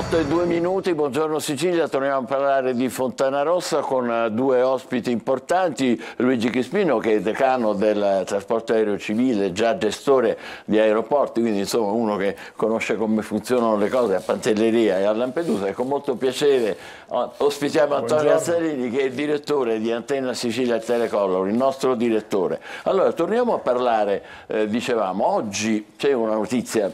8 e 2 minuti, buongiorno Sicilia, torniamo a parlare di Fontana Rossa con eh, due ospiti importanti, Luigi Chispino che è decano del trasporto aereo civile, già gestore di aeroporti, quindi insomma uno che conosce come funzionano le cose a Pantelleria e a Lampedusa e con molto piacere ospitiamo Antonio Azzarini che è il direttore di Antenna Sicilia e Telecolor, il nostro direttore. Allora torniamo a parlare, eh, dicevamo, oggi c'è una notizia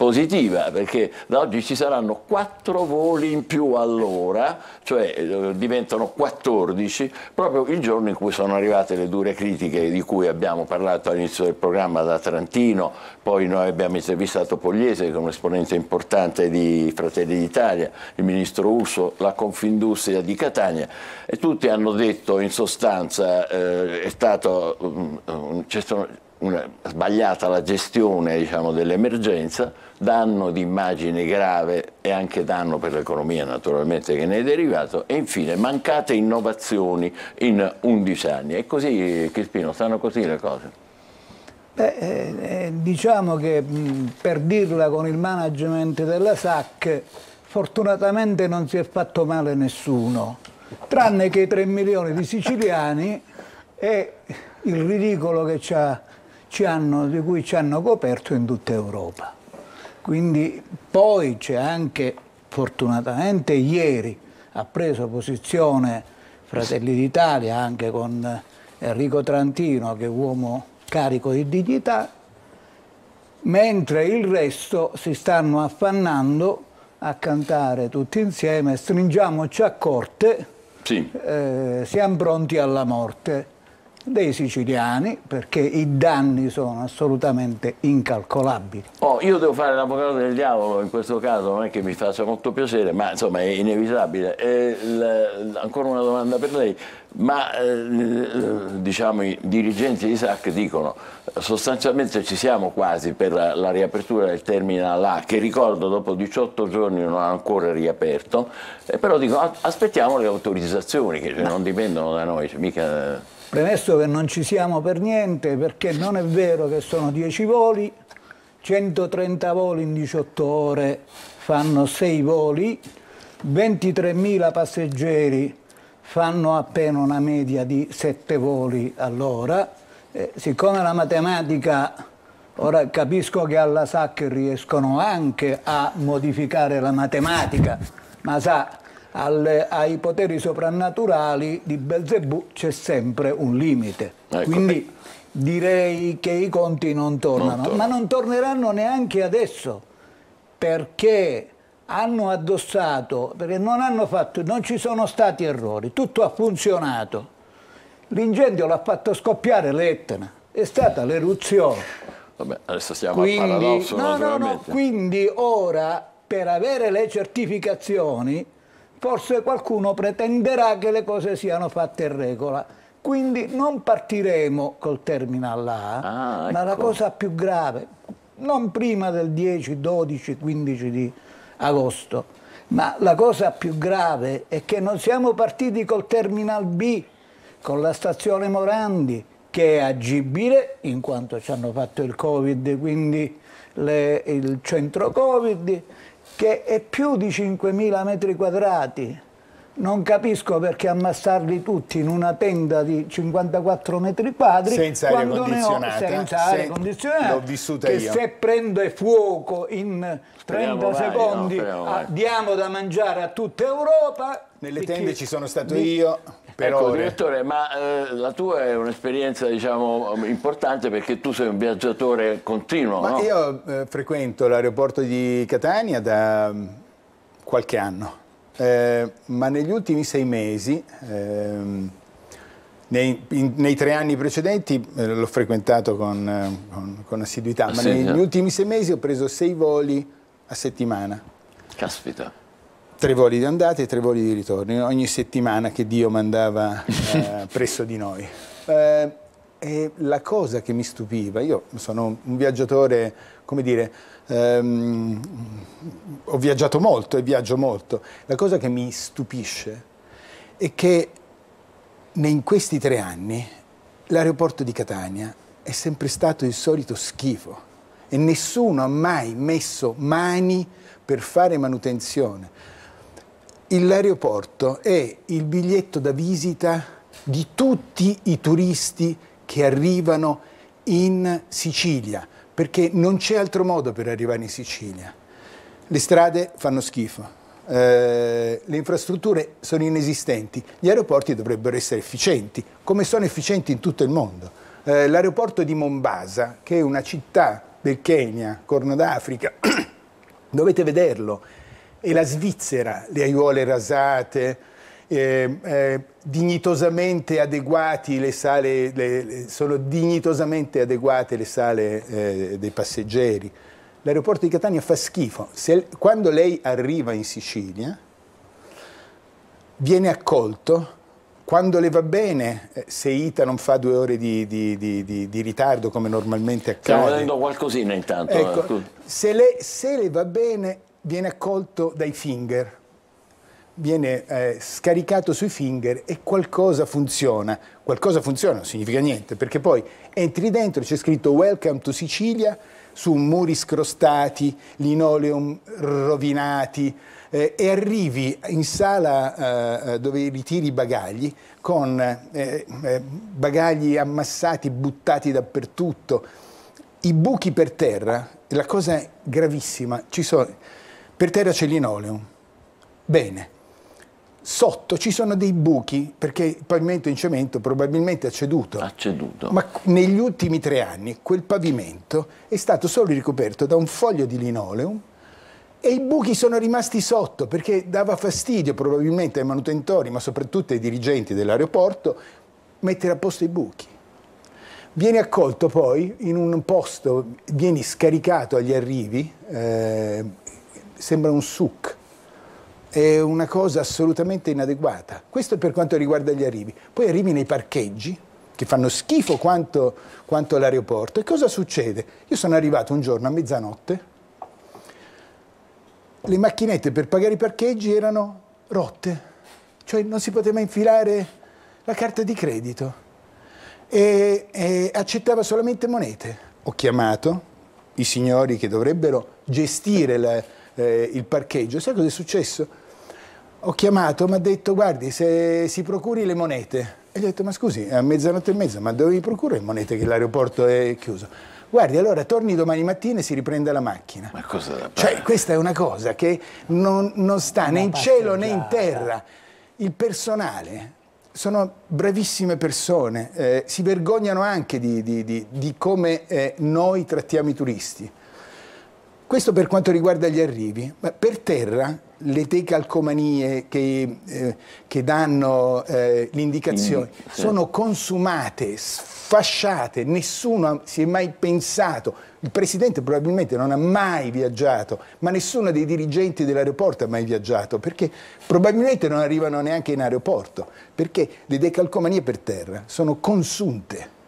positiva perché da oggi ci saranno 4 voli in più all'ora, cioè eh, diventano 14 proprio il giorno in cui sono arrivate le dure critiche di cui abbiamo parlato all'inizio del programma da Trantino, poi noi abbiamo intervistato Pogliese che è un esponente importante di Fratelli d'Italia, il ministro Urso, la Confindustria di Catania e tutti hanno detto in sostanza eh, è stato um, um, una, sbagliata la gestione diciamo, dell'emergenza danno di immagine grave e anche danno per l'economia naturalmente che ne è derivato e infine mancate innovazioni in 11 anni. E così, Crispino, stanno così le cose? Beh, eh, eh, diciamo che mh, per dirla con il management della SAC fortunatamente non si è fatto male nessuno, tranne che i 3 milioni di siciliani e il ridicolo ci ha, ci hanno, di cui ci hanno coperto in tutta Europa. Quindi poi c'è anche, fortunatamente ieri, ha preso posizione Fratelli d'Italia anche con eh, Enrico Trantino che è uomo carico di dignità, mentre il resto si stanno affannando a cantare tutti insieme, stringiamoci a corte, sì. eh, siamo pronti alla morte dei siciliani perché i danni sono assolutamente incalcolabili. Oh, io devo fare l'avvocato del diavolo in questo caso, non è che mi faccia molto piacere, ma insomma è inevitabile. E, ancora una domanda per lei, ma eh, diciamo, i dirigenti di SAC dicono sostanzialmente ci siamo quasi per la, la riapertura del terminal A che ricordo dopo 18 giorni non ha ancora riaperto, eh, però dico aspettiamo le autorizzazioni che cioè, non dipendono da noi, cioè, mica... Premesso che non ci siamo per niente perché non è vero che sono 10 voli, 130 voli in 18 ore fanno 6 voli, 23.000 passeggeri fanno appena una media di 7 voli all'ora. Eh, siccome la matematica, ora capisco che alla SAC riescono anche a modificare la matematica, ma sa, al, ai poteri soprannaturali di Belzebù c'è sempre un limite. Ecco. Quindi direi che i conti non tornano, non ma non torneranno neanche adesso perché hanno addossato, perché non, hanno fatto, non ci sono stati errori, tutto ha funzionato. L'incendio l'ha fatto scoppiare l'Etna, è stata l'eruzione. Vabbè, adesso siamo quindi, al paradosso. No, no, no, quindi ora per avere le certificazioni forse qualcuno pretenderà che le cose siano fatte in regola. Quindi non partiremo col terminal A, ah, ecco. ma la ecco. cosa più grave, non prima del 10, 12, 15 di agosto, ma la cosa più grave è che non siamo partiti col terminal B, con la stazione Morandi, che è agibile in quanto ci hanno fatto il Covid, quindi le, il centro Covid, che è più di 5.000 metri quadrati. Non capisco perché ammassarli tutti in una tenda di 54 metri quadri senza aria condizionata. Eh? senza aria condizionata. L'ho vissuta che io. se prende fuoco in 30 Speriamo secondi vai, no? Ah, diamo da mangiare a tutta Europa. Nelle tende ci sono stato di, io per ecco, ore. direttore, ma eh, la tua è un'esperienza diciamo, importante perché tu sei un viaggiatore continuo, no? Io eh, frequento l'aeroporto di Catania da mm, qualche anno, eh, ma negli ultimi sei mesi... Ehm, nei, in, nei, tre anni precedenti eh, l'ho frequentato con, eh, con, con assiduità, ma sì, negli sì. ultimi sei mesi ho preso sei voli a settimana. Caspita. Tre voli di andata e tre voli di ritorno, ogni settimana che Dio mandava eh, presso di noi. Eh, e la cosa che mi stupiva, io sono un viaggiatore, come dire, ehm, ho viaggiato molto e viaggio molto, la cosa che mi stupisce è che in questi tre anni l'aeroporto di Catania è sempre stato il solito schifo e nessuno ha mai messo mani per fare manutenzione l'aeroporto è il biglietto da visita di tutti i turisti che arrivano in Sicilia, perché non c'è altro modo per arrivare in Sicilia. Le strade fanno schifo, eh, le infrastrutture sono inesistenti, gli aeroporti dovrebbero essere efficienti, come sono efficienti in tutto il mondo. Eh, l'aeroporto di Mombasa, che è una città del Kenya, Corno d'Africa, dovete vederlo, e la Svizzera, le aiuole rasate, eh, eh, dignitosamente adeguati le sale, le, le, sono dignitosamente adeguate le sale eh, dei passeggeri. L'aeroporto di Catania fa schifo. Se, quando lei arriva in Sicilia, viene accolto, quando le va bene, eh, se Ita non fa due ore di, di, di, di ritardo come normalmente accade. Stiamo vedendo qualcosina intanto. Eh, ecco, se, le, se le va bene, viene accolto dai finger, viene eh, scaricato sui finger e qualcosa funziona. Qualcosa funziona non significa niente, perché poi entri dentro, e c'è scritto Welcome to Sicilia, su muri scrostati, linoleum rovinati, eh, e arrivi in sala eh, dove ritiri i bagagli con eh, eh, bagagli ammassati, buttati dappertutto, i buchi per terra, la cosa gravissima, ci sono per terra c'è linoleum. Bene. Sotto ci sono dei buchi perché il pavimento in cemento probabilmente ha ceduto. Ha ceduto. Ma negli ultimi tre anni quel pavimento è stato solo ricoperto da un foglio di linoleum e i buchi sono rimasti sotto perché dava fastidio probabilmente ai manutentori, ma soprattutto ai dirigenti dell'aeroporto, mettere a posto i buchi. Vieni accolto poi in un posto, vieni scaricato agli arrivi, eh, sembra un suc, è una cosa assolutamente inadeguata. Questo per quanto riguarda gli arrivi. Poi arrivi nei parcheggi, che fanno schifo quanto, quanto l'aeroporto, e cosa succede? Io sono arrivato un giorno a mezzanotte, le macchinette per pagare i parcheggi erano rotte, cioè non si poteva infilare la carta di credito e, e accettava solamente monete. Ho chiamato i signori che dovrebbero gestire la eh, il parcheggio. Sai cosa è successo? Ho chiamato, mi ha detto, guardi, se si procuri le monete. E gli ho detto, ma scusi, è a mezzanotte e mezza, ma dovevi procurare le monete che l'aeroporto è chiuso? Guardi, allora torni domani mattina e si riprende la macchina. Ma cosa? da Cioè, questa è una cosa che non, non sta né in cielo né in terra. Il personale sono bravissime persone, eh, si vergognano anche di, di, di, di come eh, noi trattiamo i turisti. Questo per quanto riguarda gli arrivi, ma per terra le tecalcomanie che, eh, che danno eh, l'indicazione mm, certo. sono consumate, sfasciate, nessuno si è mai pensato, il Presidente probabilmente non ha mai viaggiato, ma nessuno dei dirigenti dell'aeroporto ha mai viaggiato, perché probabilmente non arrivano neanche in aeroporto, perché le decalcomanie per terra sono consunte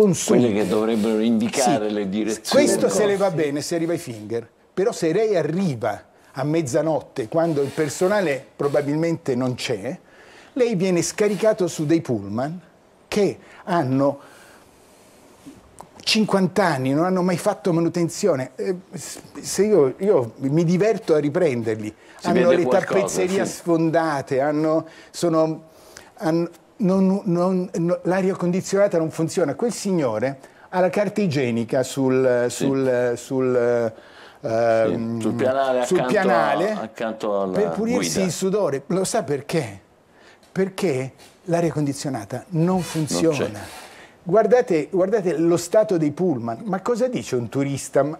consulta. Quelle che dovrebbero indicare sì, le direzioni. Questo se le va bene, se arriva i finger. Però se lei arriva a mezzanotte, quando il personale probabilmente non c'è, lei viene scaricato su dei pullman che hanno 50 anni, non hanno mai fatto manutenzione. Eh, se io, io mi diverto a riprenderli. Si hanno le qualcosa, tappezzerie sì. sfondate, hanno, sono, hanno non, non, no, l'aria condizionata non funziona. Quel signore ha la carta igienica sul... Sì. sul, sul Uh, sì, ehm, sul pianale, sul accanto, pianale a, accanto alla per pulirsi guida. il sudore. Lo sa perché? Perché l'aria condizionata non funziona. Non Guardate, guardate, lo stato dei pullman, ma cosa dice un turista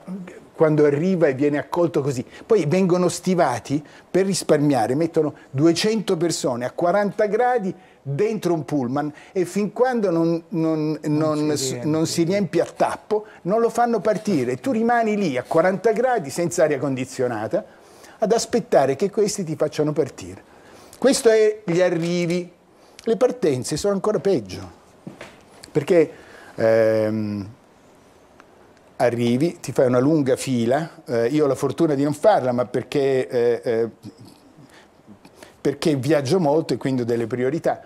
quando arriva e viene accolto così? Poi vengono stivati per risparmiare, mettono 200 persone a 40 gradi dentro un pullman e fin quando non, non, non, si non, si riempie a tappo non lo fanno partire. Tu rimani lì a 40 gradi senza aria condizionata ad aspettare che questi ti facciano partire. Questo è gli arrivi. Le partenze sono ancora peggio. Perché ehm, arrivi, ti fai una lunga fila, eh, io ho la fortuna di non farla, ma perché, eh, eh perché viaggio molto e quindi ho delle priorità.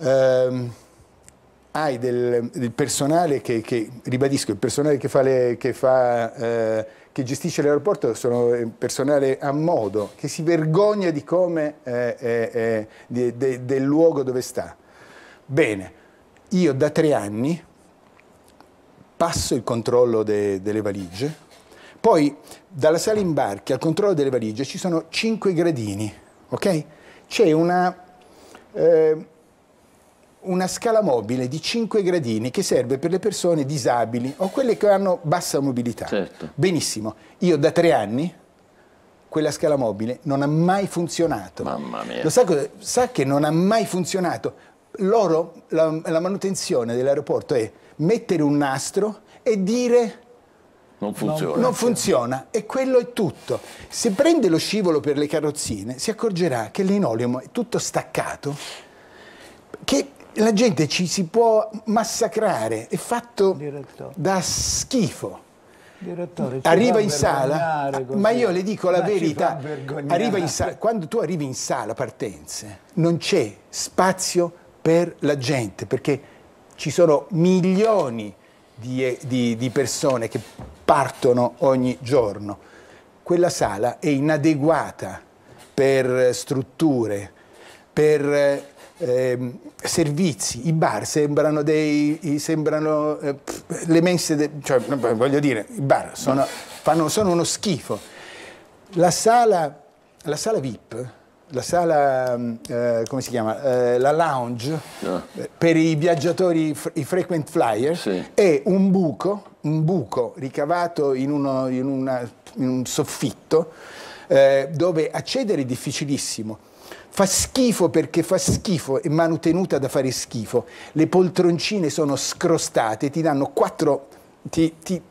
Ehm, hai del, del personale che, che, ribadisco, il personale che, fa le, che, fa, eh, che gestisce l'aeroporto sono eh, personale a modo, che si vergogna di come, del luogo dove sta. Bene, io da tre anni passo il controllo de, delle valigie, poi dalla sala imbarchi al controllo delle valigie ci sono cinque gradini, ok? C'è una, eh, una scala mobile di cinque gradini che serve per le persone disabili o quelle che hanno bassa mobilità. Certo. Benissimo, io da tre anni quella scala mobile non ha mai funzionato. Mamma mia. Lo sa, sa che non ha mai funzionato? loro, la, la manutenzione dell'aeroporto è mettere un nastro e dire non funziona. Non, funziona e quello è tutto. Se prende lo scivolo per le carrozzine si accorgerà che l'inolio è tutto staccato, che la gente ci si può massacrare, è fatto Direttore. da schifo. Direttore, arriva in sala, così. ma io le dico la ma verità, quando tu arrivi in sala partenze non c'è spazio per la gente, perché ci sono milioni di, eh, di, di persone che partono ogni giorno. Quella sala è inadeguata per strutture, per eh, ehm, servizi, i bar sembrano dei sembrano eh, le messe. de, cioè, voglio dire, i bar sono, fanno, sono uno schifo. La sala, la sala VIP la sala, mm, eh, come si chiama, eh, la lounge ah. per i viaggiatori, i frequent flyer, sì. è un buco, un buco ricavato in, uno, in, una, in un soffitto eh, dove accedere è difficilissimo. Fa schifo perché fa schifo, è manutenuta da fare schifo. Le poltroncine sono scrostate, ti danno quattro... Ti, ti,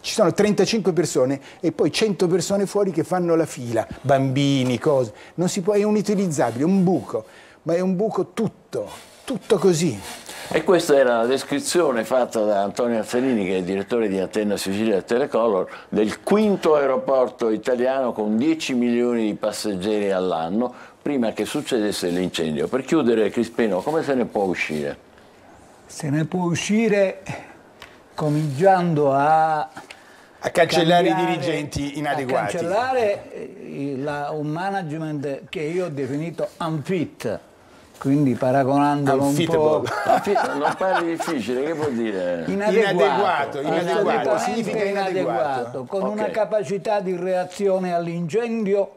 ci sono 35 persone e poi 100 persone fuori che fanno la fila, bambini, cose. Non si può, è inutilizzabile, utilizzabile, un buco, ma è un buco tutto, tutto così. E questa era la descrizione fatta da Antonio Anzanini, che è il direttore di Antenna Sicilia Telecolor, del quinto aeroporto italiano con 10 milioni di passeggeri all'anno, prima che succedesse l'incendio. Per chiudere, Crispino, come se ne può uscire? Se ne può uscire cominciando a... A cancellare cambiare, i dirigenti inadeguati. A cancellare eh, la, un management che io ho definito unfit quindi paragonandolo un po'... non parli difficile, che vuol dire? Inadeguato, inadeguato, inadeguato significa inadeguato. inadeguato con okay. una capacità di reazione all'incendio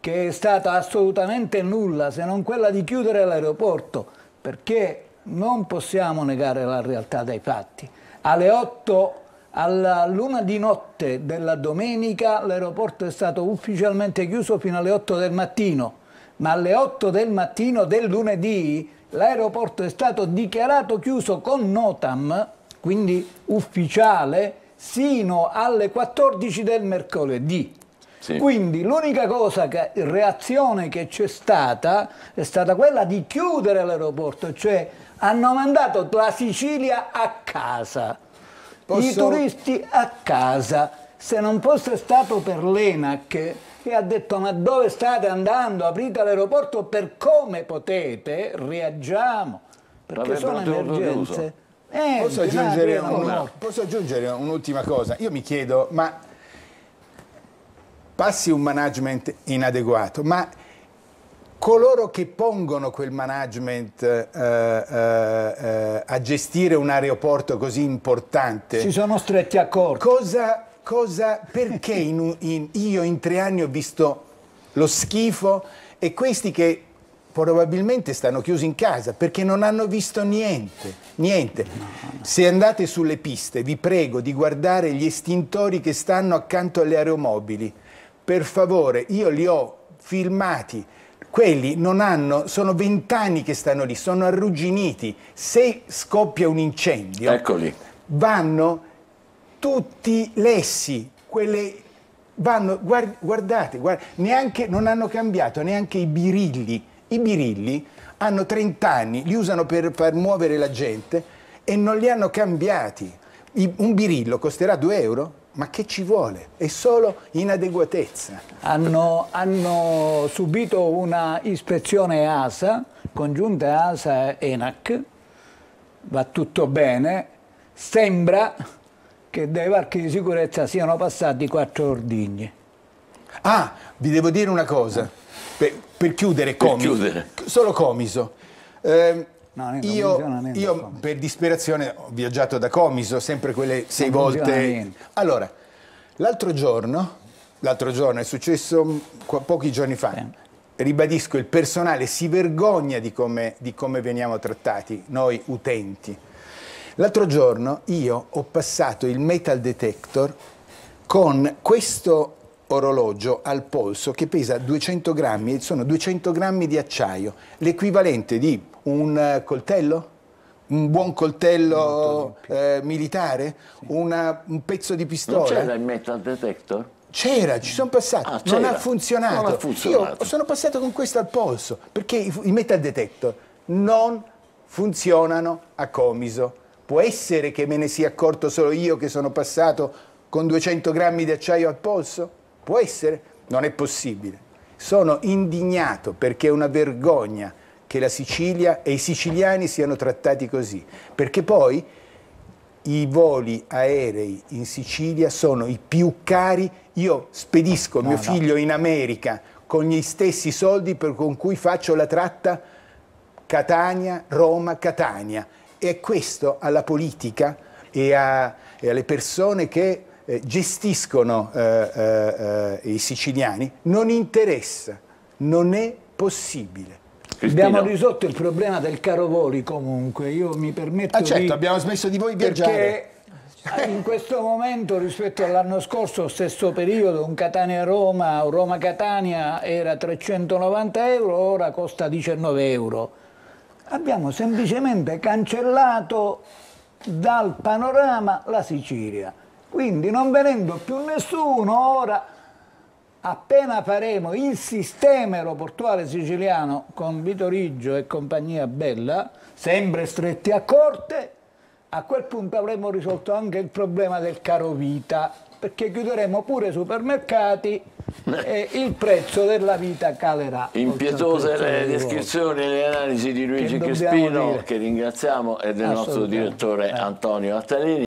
che è stata assolutamente nulla, se non quella di chiudere l'aeroporto, perché non possiamo negare la realtà dei fatti alle 8 alla luna di notte della domenica l'aeroporto è stato ufficialmente chiuso fino alle 8 del mattino, ma alle 8 del mattino del lunedì l'aeroporto è stato dichiarato chiuso con notam, quindi ufficiale, sino alle 14 del mercoledì. Sì. Quindi l'unica cosa che, reazione che c'è stata è stata quella di chiudere l'aeroporto, cioè hanno mandato la Sicilia a casa, Posso... i turisti a casa. Se non fosse stato per l'ENAC che ha detto ma dove state andando, aprite l'aeroporto per come potete, reagiamo, perché Vabbè, sono emergenze. Eh, posso, aggiungere una, posso aggiungere un'ultima cosa? Io mi chiedo, ma passi un management inadeguato, ma coloro che pongono quel management eh, eh, eh, a gestire un aeroporto così importante si sono stretti a corto. Cosa, cosa, perché in, in, io in tre anni ho visto lo schifo e questi che probabilmente stanno chiusi in casa perché non hanno visto niente, niente. No, no. Se andate sulle piste vi prego di guardare gli estintori che stanno accanto alle aeromobili. Per favore, io li ho filmati quelli non hanno, sono vent'anni che stanno lì, sono arrugginiti. Se scoppia un incendio, Eccoli. vanno tutti lessi, quelle vanno, guard, guardate, guard, neanche, non hanno cambiato neanche i birilli. I birilli hanno 30 anni, li usano per far muovere la gente e non li hanno cambiati. I, un birillo costerà 2 euro? ma che ci vuole? È solo inadeguatezza. Hanno, hanno subito una ispezione ASA, congiunta ASA e ENAC, va tutto bene, sembra che dai varchi di sicurezza siano passati quattro ordigni. Ah, vi devo dire una cosa, per, per chiudere, comiso, solo comiso. Eh, No, niente, io, io per disperazione ho viaggiato da Comiso, sempre quelle sei non volte. Allora, l'altro giorno, l'altro giorno è successo pochi giorni fa, sì ribadisco, il personale si vergogna di come, di come veniamo trattati, noi utenti. L'altro giorno io ho passato il metal detector con questo orologio al polso che pesa 200 grammi, sono 200 grammi di acciaio, l'equivalente di un eh, coltello? un buon coltello eh, militare, sì. una, un pezzo di pistola. Non c'era il metal detector? C'era, ci sono passato, ah, non, ha funzionato. non ha funzionato. Io sono passato con questo al polso, perché i, i metal detector non funzionano a comiso. Può essere che me ne sia accorto solo io che sono passato con 200 grammi di acciaio al polso? Può essere? Non è possibile. Sono indignato perché è una vergogna che la Sicilia e i siciliani siano trattati così, perché poi i voli aerei in Sicilia sono i più cari. Io spedisco no, mio no. figlio in America con gli stessi soldi per, con cui faccio la tratta Catania, Roma, Catania. E questo alla politica e, a, e alle persone che eh, gestiscono eh, eh, eh i siciliani non interessa, non è possibile. Cristino. Abbiamo risolto il problema del caro voli comunque, io mi permetto ah, certo, di... abbiamo smesso di voi viaggiare. perché In questo momento rispetto all'anno scorso, stesso periodo, un Catania-Roma o Roma-Catania era 390 euro, ora costa 19 euro. Abbiamo semplicemente cancellato dal panorama la Sicilia. Quindi non venendo più nessuno ora appena faremo il sistema aeroportuale siciliano con Vitoriggio e compagnia bella, sempre stretti a corte, a quel punto avremo risolto anche il problema del caro vita, perché chiuderemo pure i supermercati e il prezzo della vita calerà. Impietose le descrizioni e le analisi di Luigi che Crespino, dire. che ringraziamo, e del nostro direttore Antonio Attalini.